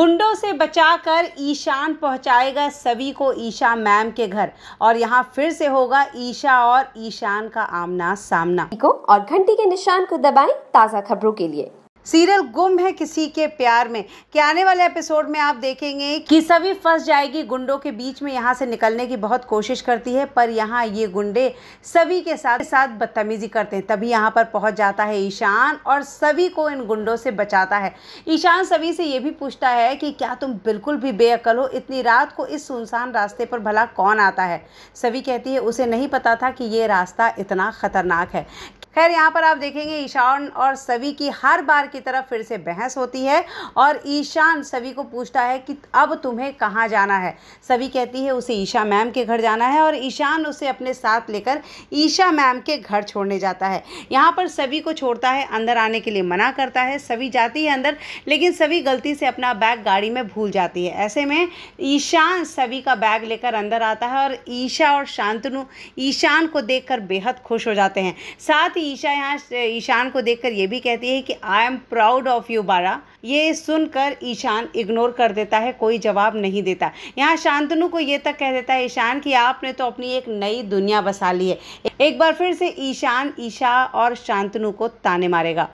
गुंडों से बचाकर ईशान पहुंचाएगा सभी को ईशा मैम के घर और यहाँ फिर से होगा ईशा और ईशान का आमना सामना को और घंटी के निशान को दबाएं ताज़ा खबरों के लिए सीरियल गुम है किसी के प्यार में कि आने वाले एपिसोड में आप देखेंगे कि सभी फंस जाएगी गुंडों के बीच में यहाँ से निकलने की बहुत कोशिश करती है पर यहाँ ये गुंडे सभी के साथ साथ बदतमीजी करते हैं तभी यहाँ पर पहुँच जाता है ईशान और सभी को इन गुंडों से बचाता है ईशान सभी से ये भी पूछता है कि क्या तुम बिल्कुल भी बेअकल हो इतनी रात को इस सुनसान रास्ते पर भला कौन आता है सभी कहती है उसे नहीं पता था कि ये रास्ता इतना ख़तरनाक है खैर यहाँ पर आप देखेंगे ईशान और सवि की हर बार की तरफ फिर से बहस होती है और ईशान सवि को पूछता है कि अब तुम्हें कहाँ जाना है सवि कहती है उसे ईशा मैम के घर जाना है और ईशान उसे अपने साथ लेकर ईशा मैम के घर छोड़ने जाता है यहाँ पर सभी को छोड़ता है अंदर आने के लिए मना करता है सभी जाती है अंदर लेकिन सभी गलती से अपना बैग गाड़ी में भूल जाती है ऐसे में ईशान सभी का बैग लेकर अंदर आता है और ईशा और शांतनु ईशान को देखकर बेहद खुश हो जाते हैं साथ ही ईशा यहाँ ईशान को देखकर ये भी कहती है कि I am proud of you बारा ये सुनकर ईशान इग्नोर कर देता है कोई जवाब नहीं देता यहाँ शांतनु को ये तक कह देता है ईशान कि आपने तो अपनी एक नई दुनिया बसा ली है एक बार फिर से ईशान ईशा और शांतनु को ताने मारेगा